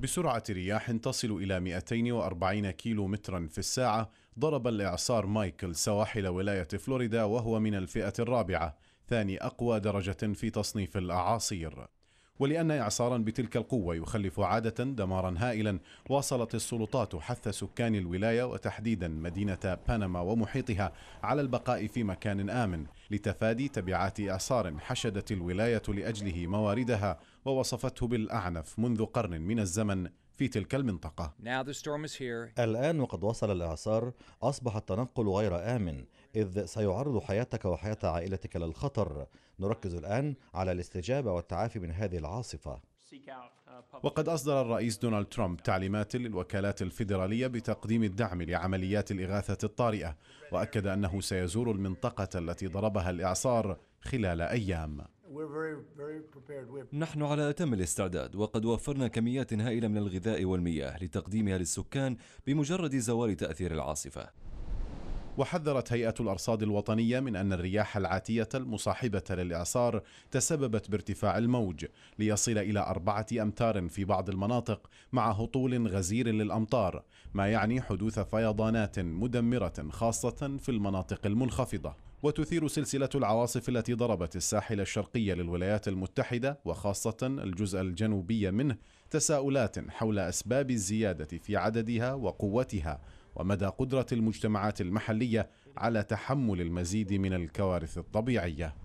بسرعة رياح تصل إلى 240 كيلو مترا في الساعة ضرب الإعصار مايكل سواحل ولاية فلوريدا وهو من الفئة الرابعة ثاني أقوى درجة في تصنيف الأعاصير ولأن إعصارا بتلك القوة يخلف عادة دمارا هائلا واصلت السلطات حث سكان الولاية وتحديدا مدينة بنما ومحيطها على البقاء في مكان آمن لتفادي تبعات إعصار حشدت الولاية لأجله مواردها ووصفته بالأعنف منذ قرن من الزمن في تلك المنطقة الآن وقد وصل الإعصار أصبح التنقل غير آمن إذ سيعرض حياتك وحياة عائلتك للخطر نركز الآن على الاستجابة والتعافي من هذه العاصفة uh, وقد أصدر الرئيس دونالد ترامب تعليمات للوكالات الفيدرالية بتقديم الدعم لعمليات الإغاثة الطارئة وأكد أنه سيزور المنطقة التي ضربها الإعصار خلال أيام نحن على أتم الاستعداد وقد وفرنا كميات هائلة من الغذاء والمياه لتقديمها للسكان بمجرد زوال تأثير العاصفة وحذرت هيئة الأرصاد الوطنية من أن الرياح العاتية المصاحبة للإعصار تسببت بارتفاع الموج ليصل إلى أربعة أمتار في بعض المناطق مع هطول غزير للأمطار ما يعني حدوث فيضانات مدمرة خاصة في المناطق المنخفضة وتثير سلسلة العواصف التي ضربت الساحل الشرقي للولايات المتحدة وخاصة الجزء الجنوبي منه تساؤلات حول أسباب الزيادة في عددها وقوتها ومدى قدرة المجتمعات المحلية على تحمل المزيد من الكوارث الطبيعية